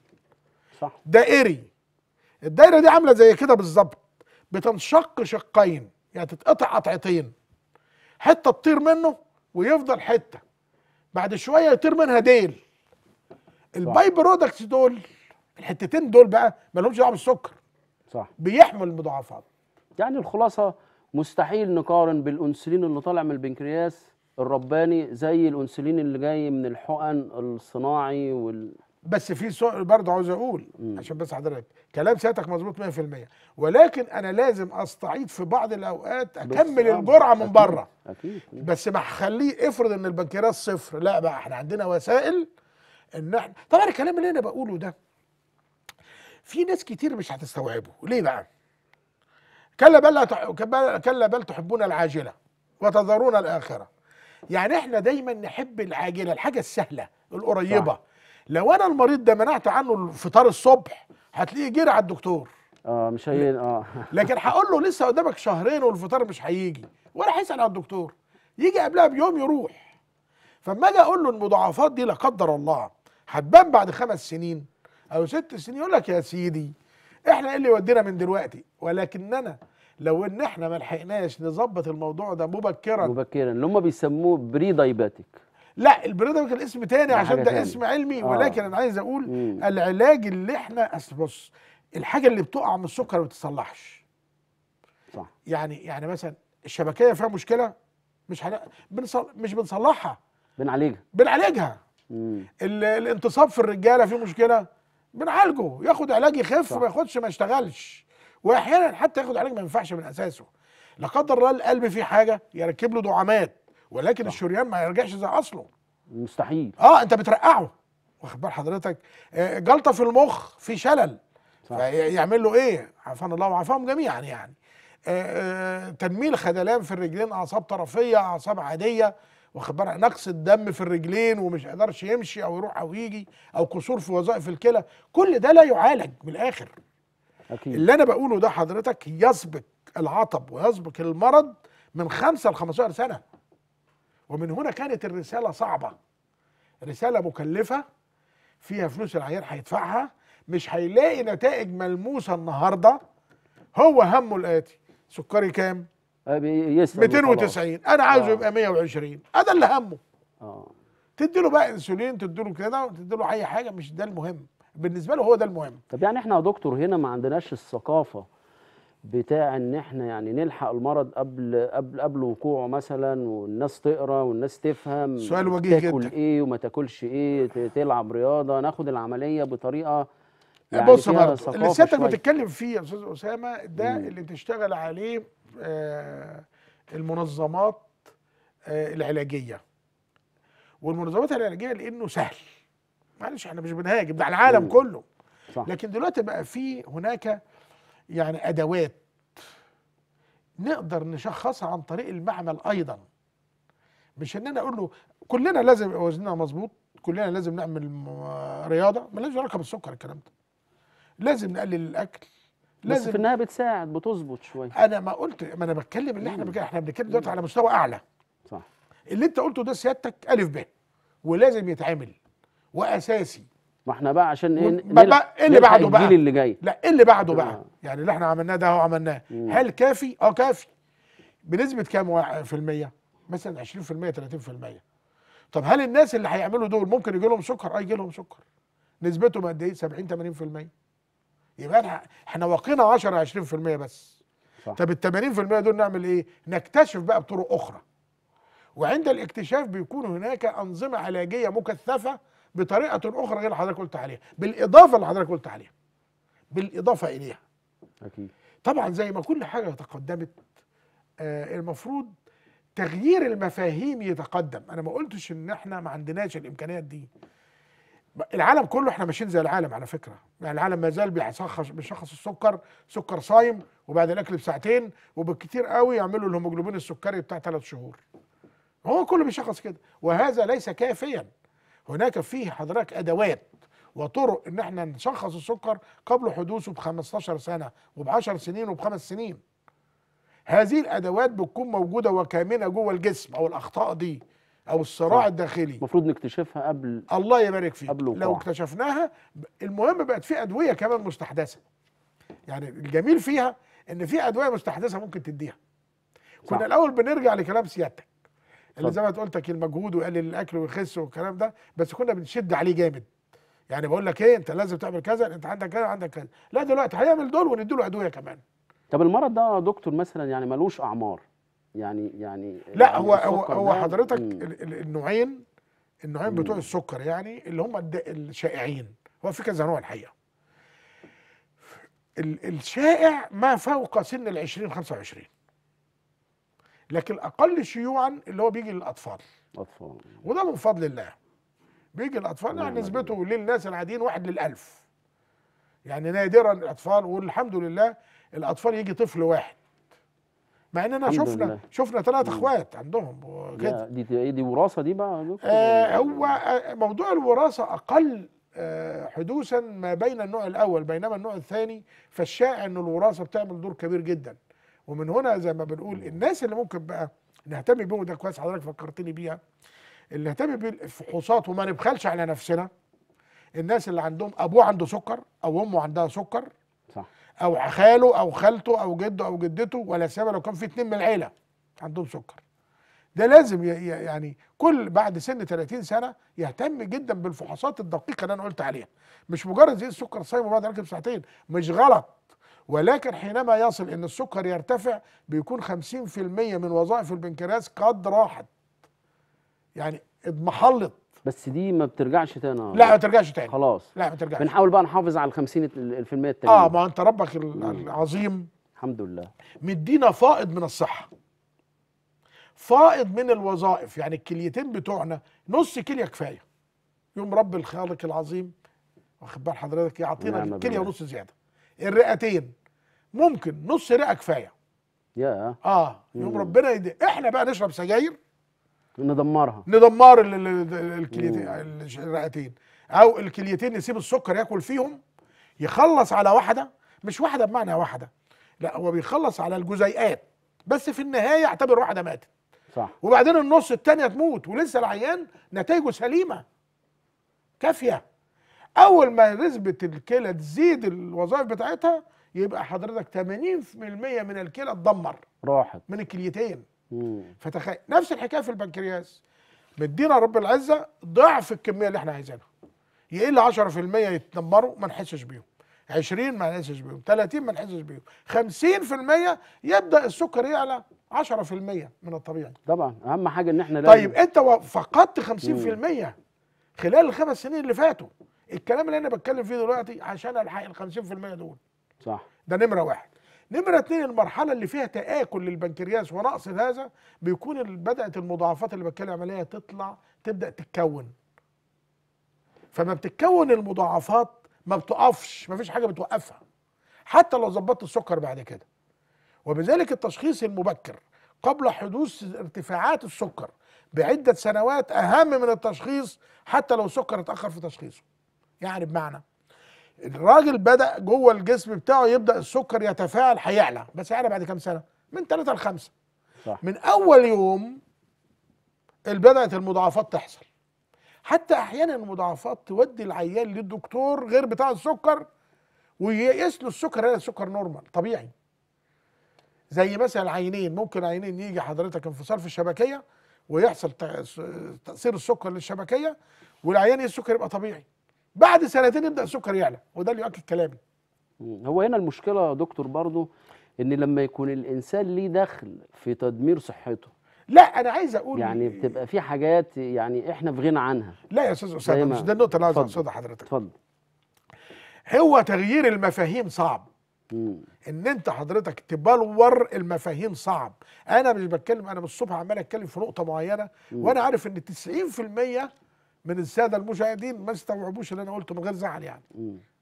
صح دائري الدايره دي عامله زي كده بالظبط بتنشق شقين يعني تتقطع قطعتين حته تطير منه ويفضل حته بعد شويه يطير منها ديل الباي برودكتس دول الحتتين دول بقى ما لهمش دعوه بالسكر صح بيحمل المضاعفات يعني الخلاصه مستحيل نقارن بالانسولين اللي طالع من البنكرياس الرباني زي الانسولين اللي جاي من الحقن الصناعي وال بس في سؤال برضه عاوز اقول م. عشان بس حضرتك كلام سيادتك مظبوط 100% ولكن انا لازم استعيد في بعض الاوقات اكمل آه، الجرعه من بره أكيد. بس ما اخليه افرض ان البنكرياس صفر لا بقى احنا عندنا وسائل ان احنا طبعا الكلام اللي انا بقوله ده في ناس كتير مش هتستوعبه ليه بقى كلا بل كلا بل تحبون العاجله وتذرون الاخره يعني احنا دايما نحب العاجله الحاجه السهله القريبه صح. لو انا المريض ده منعت عنه الفطار الصبح هتلاقيه جري على الدكتور اه مش هي اه لكن هقول له لسه قدامك شهرين والفطار مش هيجي ولا هيسال على الدكتور يجي قبلها بيوم يروح فما اجي اقول له المضاعفات دي لا قدر الله هتبان بعد خمس سنين او ست سنين يقول لك يا سيدي احنا ايه اللي يودينا من دلوقتي ولكننا لو ان احنا ما لحقناش نظبط الموضوع ده مبكرا مبكرا اللي هم بيسموه بري دايباتيك لا البري دايباتيك اسم تاني عشان ده اسم علمي آه. ولكن انا عايز اقول مم. العلاج اللي احنا بص الحاجه اللي بتقع من السكر ما بتتصلحش صح يعني يعني مثلا الشبكيه فيها مشكله مش حل... بنصل... مش بنصلحها بنعالجها بنعالجها الانتصاب في الرجاله فيه مشكله بنعالجه ياخد علاج يخف ما ياخدش ما يشتغلش واحيانا حتى ياخد علاج ما ينفعش من اساسه لا قدر الله القلب فيه حاجه يركب له دعامات ولكن صح. الشريان ما يرجعش زي اصله مستحيل اه انت بترقعه واخد بال حضرتك آه، جلطه في المخ في شلل فيعمل له ايه عافانا الله وعافاهم جميعا يعني آه، آه، تنميل خدلان في الرجلين اعصاب طرفيه اعصاب عاديه واخد بالك نقص الدم في الرجلين ومش قدرش يمشي او يروح او يجي او قصور في وظائف الكلى كل ده لا يعالج من الاخر أكيد. اللي انا بقوله ده حضرتك يسبق العطب ويسبق المرض من خمسة ل 15 سنة ومن هنا كانت الرسالة صعبة رسالة مكلفة فيها فلوس العيان هيدفعها مش هيلاقي نتائج ملموسة النهاردة هو همه الآتي سكري كام يسلم 290 انا عايزه آه. يبقى 120 هذا اللي همه اه تديله بقى انسولين تديله كده له اي حاجه مش ده المهم بالنسبه له هو ده المهم طب يعني احنا يا دكتور هنا ما عندناش الثقافه بتاع ان احنا يعني نلحق المرض قبل قبل قبل وقوعه مثلا والناس تقرا والناس تفهم سؤال وجيه جدا تاكل ايه وما تاكلش ايه تلعب رياضه ناخد العمليه بطريقه يعني بص برضه اللي سيادتك بتتكلم فيه يا استاذ اسامه ده مم. اللي بتشتغل عليه آه، المنظمات آه، العلاجيه والمنظمات العلاجيه لانه سهل معلش احنا مش بنهاجم ده على العالم كله صح. لكن دلوقتي بقى في هناك يعني ادوات نقدر نشخصها عن طريق المعمل ايضا مش ان انا اقول له كلنا لازم يبقى وزننا مظبوط كلنا لازم نعمل رياضه ملهاش علاقه بالسكر الكلام ده لازم نقلل الاكل بس في النهايه بتساعد بتظبط شويه انا ما قلت ما انا بتكلم اللي احنا بك... احنا بنتكلم دلوقتي على مستوى اعلى صح اللي انت قلته ده سيادتك الف ب ولازم يتعمل واساسي ما احنا بقى عشان ايه ما نل... بقى ايه اللي بعده بقى اللي جاي لا ايه اللي بعده بقى آه. يعني اللي احنا عملناه ده اهو عملناه هل كافي اه كافي بنسبه كام في المية مثلا 20% 30% طب هل الناس اللي هيعملوا دول ممكن يجي لهم سكر اه يجي لهم سكر نسبتهم قد ايه 70 80% يبقى احنا واقينا 10 20% بس صح. طب ال 80% دول نعمل ايه؟ نكتشف بقى بطرق اخرى وعند الاكتشاف بيكون هناك انظمه علاجيه مكثفه بطريقه اخرى غير اللي حضرتك قلت عليها بالاضافه اللي حضرتك قلت عليها بالاضافه اليها اكيد طبعا زي ما كل حاجه تقدمت آه المفروض تغيير المفاهيم يتقدم انا ما قلتش ان احنا ما عندناش الامكانيات دي العالم كله احنا ماشيين زي العالم على فكره يعني العالم ما زال بيشخص بيشخص السكر سكر صايم وبعد الاكل بساعتين وبالكتير قوي يعملوا الهيموجلوبين السكري بتاع ثلاث شهور هو كله بيشخص كده وهذا ليس كافيا هناك فيه حضرتك ادوات وطرق ان احنا نشخص السكر قبل حدوثه ب 15 سنه وب 10 سنين وبخمس سنين هذه الادوات بتكون موجوده وكامنه جوه الجسم او الاخطاء دي او الصراع صح. الداخلي المفروض نكتشفها قبل الله يبارك فيك قبل لو اكتشفناها المهم بقت في ادويه كمان مستحدثه يعني الجميل فيها ان في ادويه مستحدثه ممكن تديها كنا صح. الاول بنرجع لكلام سيادتك اللي زي ما قلتك المجهود ويقلل الاكل ويخس والكلام ده بس كنا بنشد عليه جامد يعني بقول لك ايه انت لازم تعمل كذا انت عندك كذا عندك كذا لا دلوقتي هيعمل دول وندي له ادويه كمان طب المرض ده يا دكتور مثلا يعني ملوش اعمار يعني يعني لا يعني هو هو هو حضرتك النوعين النوعين بتوع السكر يعني اللي هم الشائعين هو في كذا نوع الحقيقه الشائع ما فوق سن ال 20 25 لكن اقل شيوعا اللي هو بيجي للاطفال اطفال وده من فضل الله بيجي الاطفال يعني نعم، نعم. نسبته للناس العاديين واحد للالف يعني نادرا الاطفال والحمد لله الاطفال يجي طفل واحد مع اننا شفنا لله. شفنا ثلاث اخوات عندهم دي دي دي وراثه دي بقى آه هو آه، موضوع الوراثه اقل آه، حدوثا ما بين النوع الاول بينما النوع الثاني فالشائع ان الوراثه بتعمل دور كبير جدا ومن هنا زي ما بنقول الناس اللي ممكن بقى نهتم بيهم ده كويس حضرتك فكرتني بيها اللي نهتم بالفحوصات وما نبخلش على نفسنا الناس اللي عندهم ابوه عنده سكر او امه عندها سكر صح او خاله او خالته او جده او جدته ولا سيما لو كان في اتنين من العيله عندهم سكر ده لازم يعني كل بعد سن 30 سنه يهتم جدا بالفحوصات الدقيقه اللي انا قلت عليها مش مجرد زي السكر الصايم وبعد ركب ساعتين مش غلط ولكن حينما يصل ان السكر يرتفع بيكون 50% من وظائف البنكرياس قد راحت يعني اضمحلت بس دي ما بترجعش تاني لا ما ترجعش تاني خلاص لا ما ترجعش بنحاول بقى نحافظ على ال 50% التانية اه ما انت ربك العظيم الحمد لله مدينا فائض من الصحه فائض من الوظائف يعني الكليتين بتوعنا نص كليه كفايه يوم رب الخالق العظيم واخد بال حضرتك يعطينا نعم كليه ونص زياده الرئتين ممكن نص رئه كفايه يا اه يوم مم. ربنا يدي احنا بقى نشرب سجاير ندمرها ندمر الرئتين او الكليتين نسيب السكر ياكل فيهم يخلص على واحده مش واحده بمعنى واحده لا هو بيخلص على الجزيئات بس في النهايه يعتبر واحده ماتت صح وبعدين النص الثانية تموت ولسه العيان نتائجه سليمه كافيه اول ما نسبه الكلى تزيد الوظائف بتاعتها يبقى حضرتك 80% من الكلى اتدمر راحت من الكليتين فتخيل نفس الحكايه في البنكرياس مدينا رب العزه ضعف الكميه اللي احنا عايزينها يقل 10% يتنمروا ما نحسش بيهم 20 ما نحسش بيهم 30 ما نحسش بيهم 50% يبدا السكر يعلى 10% من الطبيعي طبعا اهم حاجه ان احنا طيب لازم. انت فقدت 50% مم. خلال الخمس سنين اللي فاتوا الكلام اللي انا بتكلم فيه دلوقتي عشان الحق ال 50% دول صح ده نمره واحد نمرة اتنين المرحلة اللي فيها تآكل للبنكرياس ونقص هذا بيكون بدأت المضاعفات اللي بتكلم عليها تطلع تبدأ تتكون فما بتتكون المضاعفات ما بتقفش ما فيش حاجة بتوقفها حتى لو ظبطت السكر بعد كده وبذلك التشخيص المبكر قبل حدوث ارتفاعات السكر بعدة سنوات أهم من التشخيص حتى لو السكر اتأخر في تشخيصه يعني بمعنى الراجل بدا جوه الجسم بتاعه يبدا السكر يتفاعل هيعلى بس هيعلى بعد كام سنه من 3 ل 5 صح. من اول يوم بدات المضاعفات تحصل حتى احيانا المضاعفات تودي العيان للدكتور غير بتاع السكر ويقيس له السكر هنا السكر نورمال طبيعي زي مثلا عينين ممكن عينين يجي حضرتك انفصال في الشبكيه ويحصل تاثير السكر للشبكيه والعيان السكر يبقى طبيعي بعد سنتين يبدا السكر يعلى وده اللي يؤكد كلامي هو هنا المشكله يا دكتور برضو ان لما يكون الانسان ليه دخل في تدمير صحته لا انا عايز اقول يعني إيه؟ بتبقى في حاجات يعني احنا في غنى عنها لا يا استاذ اسامه مش ده النقطه اللي عايز اقصدها حضرتك اتفضل هو تغيير المفاهيم صعب مم. ان انت حضرتك تبلور المفاهيم صعب انا مش بتكلم انا من الصبح عمال اتكلم في نقطه معينه مم. وانا عارف ان 90% من الساده المشاهدين ما استوعبوش اللي انا قلته من غير زعل يعني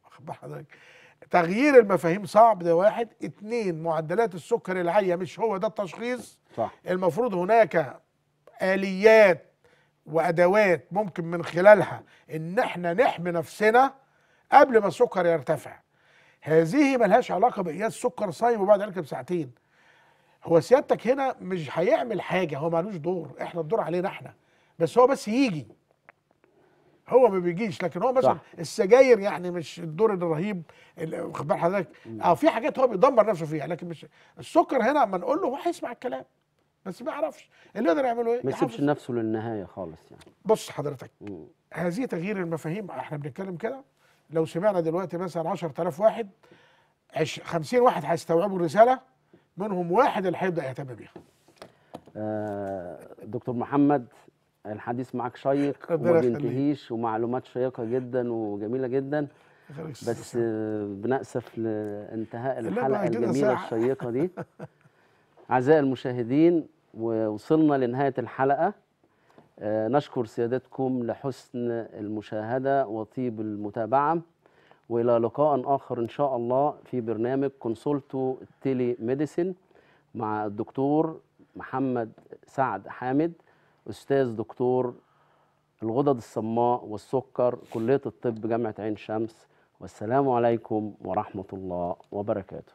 واخد بال حضرتك تغيير المفاهيم صعب ده واحد اتنين معدلات السكر العالية مش هو ده التشخيص صح. المفروض هناك آليات وأدوات ممكن من خلالها إن احنا نحمي نفسنا قبل ما السكر يرتفع هذه ملهاش علاقة بقياس سكر صايم وبعد ذلك بساعتين هو سيادتك هنا مش هيعمل حاجة هو ملوش دور احنا الدور علينا احنا بس هو بس يجي هو ما بيجيش لكن هو مثلا صح. السجاير يعني مش الدور الرهيب واخد بال حضرتك اه في حاجات هو بيدمر نفسه فيها لكن مش السكر هنا اما نقول له هو هيسمع الكلام بس ما يعرفش اللي يقدر يعمله ايه ما يسيبش نفسه للنهايه خالص يعني بص حضرتك هذه تغيير المفاهيم احنا بنتكلم كده لو سمعنا دلوقتي مثلا 10000 واحد 50 واحد هيستوعبوا الرساله منهم واحد اللي هيبدا يهتم بيها آه دكتور محمد الحديث معك شيق وما بينتهيش ومعلومات شيقه جدا وجميله جدا بس بنأسف لانتهاء الحلقه الجميله الشيقه دي اعزائي المشاهدين ووصلنا لنهايه الحلقه آه، نشكر سيادتكم لحسن المشاهده وطيب المتابعه والى لقاء اخر ان شاء الله في برنامج كونسولتو تيلي ميديسين مع الدكتور محمد سعد حامد استاذ دكتور الغدد الصماء والسكر كليه الطب جامعه عين شمس والسلام عليكم ورحمه الله وبركاته